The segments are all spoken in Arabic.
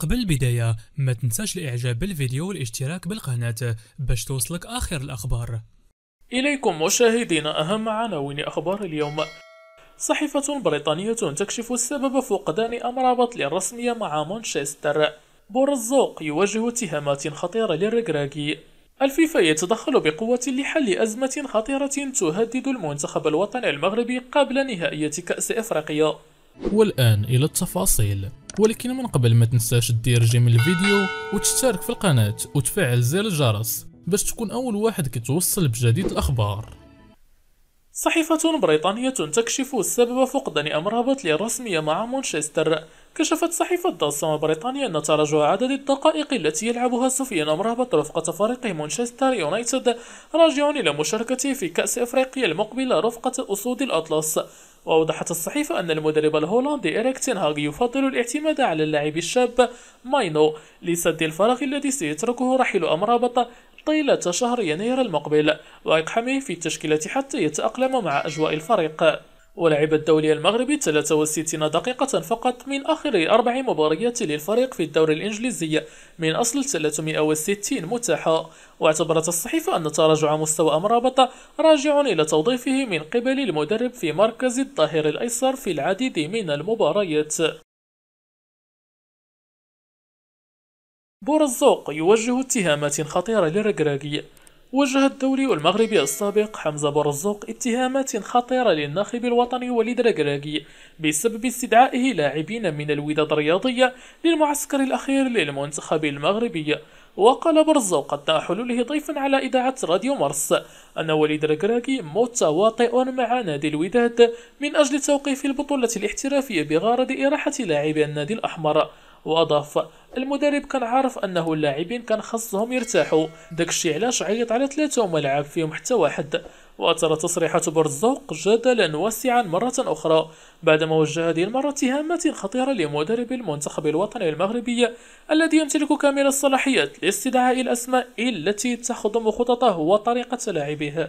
قبل البداية ما تنساش الاعجاب بالفيديو والاشتراك بالقناة باش توصلك اخر الاخبار اليكم مشاهدينا اهم عناوين اخبار اليوم صحيفة بريطانية تكشف السبب فقدان أمرابط للرسمية مع مانشستر بورزوق يواجه اتهامات خطيرة للركراكي الفيفا يتدخل بقوة لحل أزمة خطيرة تهدد المنتخب الوطني المغربي قبل نهائية كأس إفريقيا والآن إلى التفاصيل ولكن من قبل ما تنساش دير جيم الفيديو وتشترك في القناة وتفعل زر الجرس باش تكون أول واحد كتوصل بجديد الأخبار صحيفة بريطانية تكشف سبب فقدان أمرابط للرسمية مع مانشستر كشفت صحيفة داسما بريطانيا أن تراجع عدد الدقائق التي يلعبها سفيان أمرابط رفقة فريق مانشستر يونايتد راجع إلى مشاركته في كأس أفريقيا المقبلة رفقة أسود الأطلس وأوضحت الصحيفة أن المدرب الهولندي إريك تنهاغ يفضل الاعتماد على اللاعب الشاب ماينو لسد الفراغ الذي سيتركه رحيل أمرابط طيلة شهر يناير المقبل وإقحامه في التشكيلة حتى يتأقلم مع أجواء الفريق ولعب الدولي المغربي 63 دقيقة فقط من آخر أربع مباريات للفريق في الدوري الإنجليزي من أصل 360 متاحة واعتبرت الصحيفة أن تراجع مستوى أمرابطة راجع إلى توظيفه من قبل المدرب في مركز الظهير الأيسر في العديد من المباريات بورزوق يوجه اتهامات خطيرة لركراكي وجه الدولي المغربي السابق حمزة برزوق اتهامات خطيرة للناخب الوطني وليد ركراكي بسبب استدعائه لاعبين من الوداد الرياضية للمعسكر الأخير للمنتخب المغربي وقال برزوق أثناء حلوله ضيفا على إذاعة راديو مرس أن وليد ركراكي متواطئ مع نادي الوداد من أجل توقيف البطولة الاحترافية بغرض إراحة لاعبي النادي الأحمر وأضاف المدرب كان عارف انه اللاعبين كان خاصهم يرتاحوا داكشي علاش عيط على ثلاثه وما لعب فيهم حتى واحد وأثر تصريحات برزوق جدلا واسعا مرة أخرى بعدما وجه هذه المرة اتهامات خطيرة لمدرب المنتخب الوطني المغربي الذي يمتلك كامل الصلاحيات لاستدعاء الأسماء التي تخدم خططه وطريقة لعبه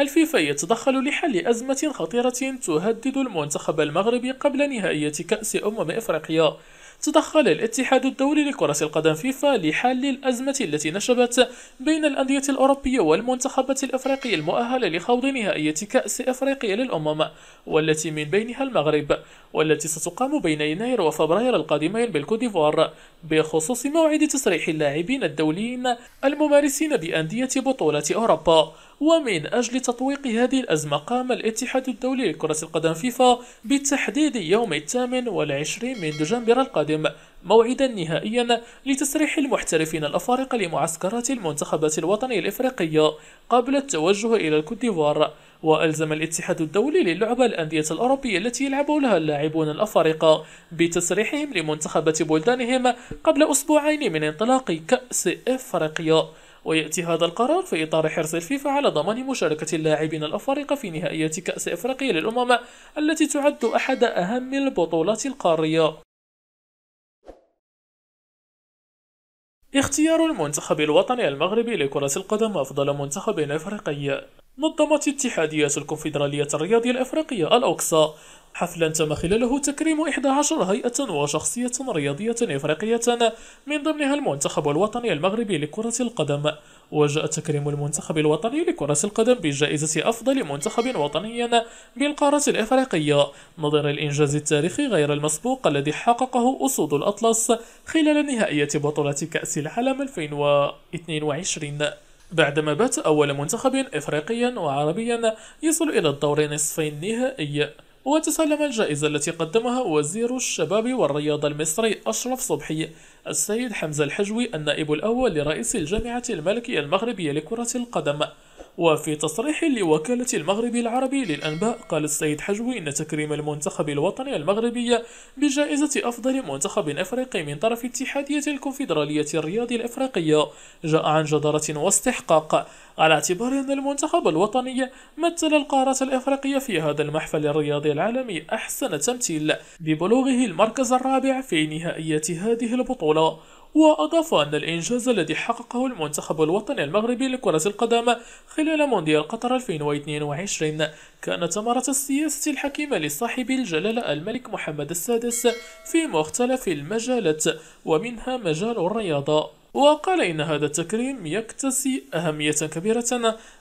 الفيفا يتدخل لحل أزمة خطيرة تهدد المنتخب المغربي قبل نهائية كأس أمم إفريقيا تدخل الاتحاد الدولي لكرة القدم فيفا لحل الأزمة التي نشبت بين الأندية الأوروبية والمنتخبات الأفريقية المؤهلة لخوض نهائية كأس أفريقيا للأمم والتي من بينها المغرب والتي ستقام بين يناير وفبراير القادمين بالكوديفوار بخصوص موعد تسريح اللاعبين الدوليين الممارسين بأندية بطولة أوروبا ومن أجل تطويق هذه الأزمة قام الاتحاد الدولي لكرة القدم فيفا بتحديد يوم الثامن والعشرين من دجنبر القادم موعدا نهائيا لتسريح المحترفين الأفارقة لمعسكرات المنتخبات الوطنية الإفريقية قبل التوجه إلى الكوت ديفوار وألزم الاتحاد الدولي للعبة الأندية الأوروبية التي يلعب لها اللاعبون الأفارقة بتسريحهم لمنتخبات بلدانهم قبل أسبوعين من انطلاق كأس إفريقيا ويأتي هذا القرار في إطار حرص الفيفا على ضمان مشاركة اللاعبين الأفارقة في نهائيات كأس إفريقيا للأمم التي تعد أحد أهم البطولات القارية اختيار المنتخب الوطني المغربي لكرة القدم أفضل منتخب إفريقي نظمت اتحادية الكونفدرالية الرياضية الأفريقية الأقصى حفلا تم خلاله تكريم 11 هيئة وشخصية رياضية إفريقية من ضمنها المنتخب الوطني المغربي لكرة القدم وجاء تكريم المنتخب الوطني لكرة القدم بجائزة أفضل منتخب وطني بالقارة الإفريقية نظرا للإنجاز التاريخي غير المسبوق الذي حققه أسود الأطلس خلال نهائية بطولة كأس العالم 2022 بعدما بات أول منتخب إفريقي وعربي يصل إلى الدور نصف النهائي وتسلم الجائزة التي قدمها وزير الشباب والرياضة المصري أشرف صبحي السيد حمزة الحجوي النائب الأول لرئيس الجامعة الملكية المغربية لكرة القدم وفي تصريح لوكالة المغرب العربي للأنباء قال السيد حجوي إن تكريم المنتخب الوطني المغربي بجائزة أفضل منتخب أفريقي من طرف اتحادية الكونفدرالية الرياضي الأفريقية جاء عن جدارة واستحقاق على اعتبار أن المنتخب الوطني مثل القارة الإفريقية في هذا المحفل الرياضي العالمي أحسن تمثيل ببلوغه المركز الرابع في نهائية هذه البطولة وأضاف أن الإنجاز الذي حققه المنتخب الوطني المغربي لكرة القدم خلال مونديال قطر 2022 كان ثمرة السياسة الحكيمة لصاحب الجلالة الملك محمد السادس في مختلف المجالات ومنها مجال الرياضة وقال إن هذا التكريم يكتسي أهمية كبيرة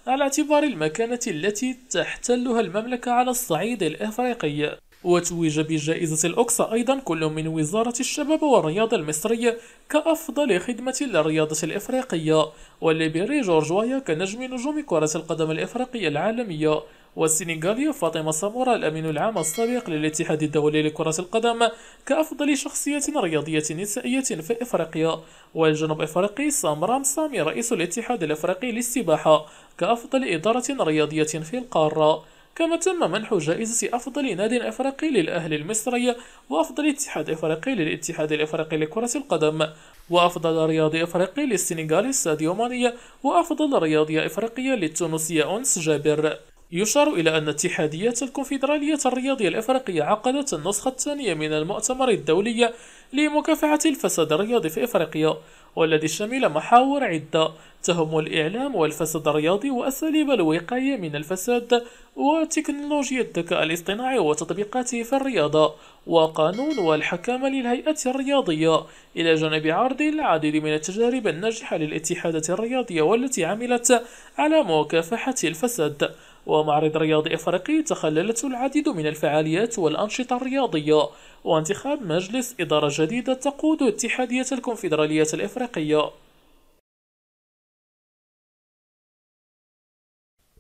على اعتبار المكانة التي تحتلها المملكة على الصعيد الإفريقي وتوج بجائزة الأقصى أيضا كل من وزارة الشباب والرياضة المصرية كأفضل خدمة للرياضة الإفريقية والليبيري جورج وايا كنجم نجوم كرة القدم الإفريقية العالمية والسنغالية فاطمة سامورا الأمين العام السابق للاتحاد الدولي لكرة القدم كأفضل شخصية رياضية نسائية في إفريقيا والجنوب إفريقي سامرام سامي رئيس الاتحاد الأفريقي للسباحة كأفضل إدارة رياضية في القارة كما تم منح جائزة أفضل ناد إفريقي للأهل المصري وأفضل اتحاد إفريقي للاتحاد الإفريقي لكرة القدم وأفضل رياضي إفريقي للسنغال ساديو ماني وأفضل رياضية إفريقية للتونسية أنس جابر يشار إلى أن اتحاديات الكونفدرالية الرياضية الإفريقية عقدت النسخة الثانية من المؤتمر الدولي لمكافحة الفساد الرياضي في إفريقيا والذي شمل محاور عدة تهم الإعلام والفساد الرياضي وأساليب الوقاية من الفساد وتكنولوجيا الذكاء الاصطناعي وتطبيقاته في الرياضة وقانون والحكامة للهيئة الرياضية إلى جانب عرض العديد من التجارب الناجحة للاتحادات الرياضية والتي عملت على مكافحة الفساد ومعرض رياضي إفريقي تخللته العديد من الفعاليات والأنشطة الرياضية وانتخاب مجلس إدارة جديدة تقود اتحادية الكونفدرالية الإفريقية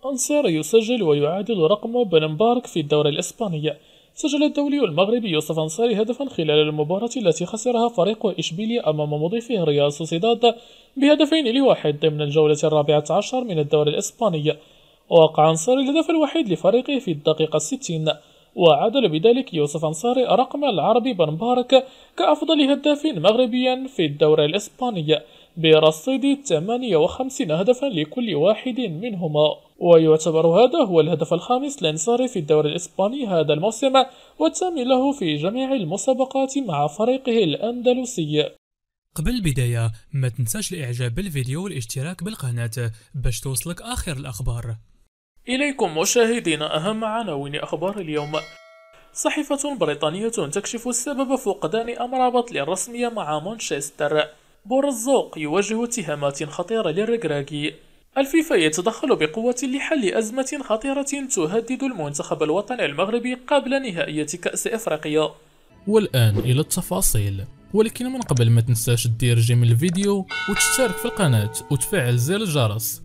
أنصار يسجل ويعادل رقم بنمبارك في الدورة الإسبانية سجل الدولي المغربي يوسف أنصاري هدفا خلال المباراة التي خسرها فريق إشبيلية أمام مضيفه ريال سوسيداد بهدفين لواحد ضمن الجولة الرابعة عشر من الدوري الإسبانية وقع أنصاري الهدف الوحيد لفريقه في الدقيقة 60 وعدل بذلك يوسف أنصاري رقم العربي بن مبارك كأفضل هداف مغربي في الدورة الإسبانية برصيد 58 هدفا لكل واحد منهما ويعتبر هذا هو الهدف الخامس لانصاري في الدوري الإسباني هذا الموسم والثامن له في جميع المسابقات مع فريقه الأندلسي قبل البداية ما تنساش الإعجاب بالفيديو والاشتراك بالقناة باش توصلك آخر الأخبار إليكم مشاهدينا أهم عناوين أخبار اليوم صحيفة بريطانية تكشف السبب فقدان أمرابط للرسمية مع مانشستر بورزوق يوجه اتهامات خطيرة للركراكي الفيفا يتدخل بقوة لحل أزمة خطيرة تهدد المنتخب الوطني المغربي قبل نهائية كأس إفريقيا والآن إلى التفاصيل ولكن من قبل ما تنساش تدير جيم الفيديو وتشترك في القناة وتفعل زر الجرس